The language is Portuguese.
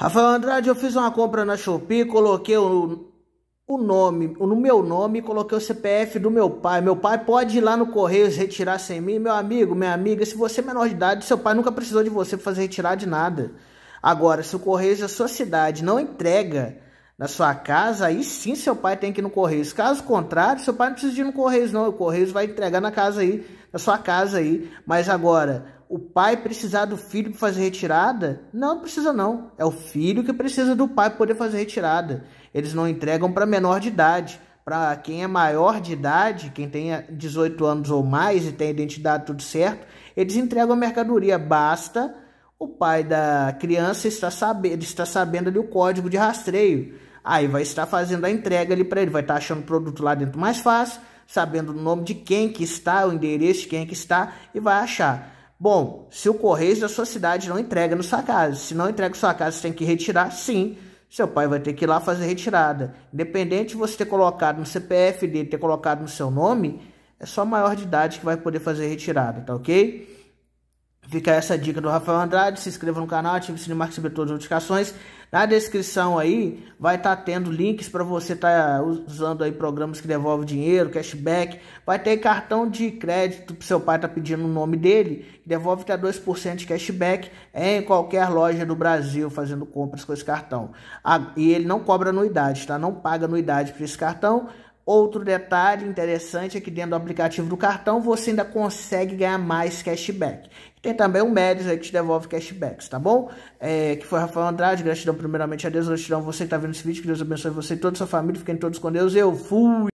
Rafael Andrade, eu fiz uma compra na Shopee, coloquei o, o nome, no meu nome, coloquei o CPF do meu pai. Meu pai pode ir lá no Correios retirar sem mim. Meu amigo, minha amiga, se você é menor de idade, seu pai nunca precisou de você para fazer retirar de nada. Agora, se o Correios da sua cidade não entrega na sua casa, aí sim seu pai tem que ir no Correios. Caso contrário, seu pai não precisa ir no Correios, não. O Correios vai entregar na casa aí, na sua casa aí. Mas agora, o pai precisar do filho para fazer retirada? Não, precisa não. É o filho que precisa do pai poder fazer retirada. Eles não entregam para menor de idade. Para quem é maior de idade, quem tenha 18 anos ou mais e tem identidade tudo certo, eles entregam a mercadoria. Basta o pai da criança estar sabendo, estar sabendo ali o código de rastreio. Aí vai estar fazendo a entrega ali para ele, vai estar achando o produto lá dentro mais fácil, sabendo o nome de quem que está, o endereço de quem que está e vai achar. Bom, se o correio da sua cidade não entrega na sua casa, se não entrega na sua casa, você tem que retirar, sim. Seu pai vai ter que ir lá fazer retirada. Independente de você ter colocado no CPF dele, ter colocado no seu nome, é só maior de idade que vai poder fazer retirada, tá ok? Fica essa dica do Rafael Andrade. Se inscreva no canal, ative o sininho para receber todas as notificações. Na descrição aí vai estar tá tendo links para você estar tá usando aí programas que devolvem dinheiro, cashback. Vai ter cartão de crédito que seu pai tá pedindo o nome dele. Devolve até 2% de cashback em qualquer loja do Brasil fazendo compras com esse cartão. e ele não cobra anuidade, tá? Não paga anuidade para esse cartão. Outro detalhe interessante é que dentro do aplicativo do cartão você ainda consegue ganhar mais cashback. Tem também o Médios aí que te devolve cashbacks, tá bom? É, que foi Rafael Andrade, gratidão primeiramente a Deus, gratidão a você que está vendo esse vídeo, que Deus abençoe você e toda a sua família, fiquem todos com Deus, eu fui!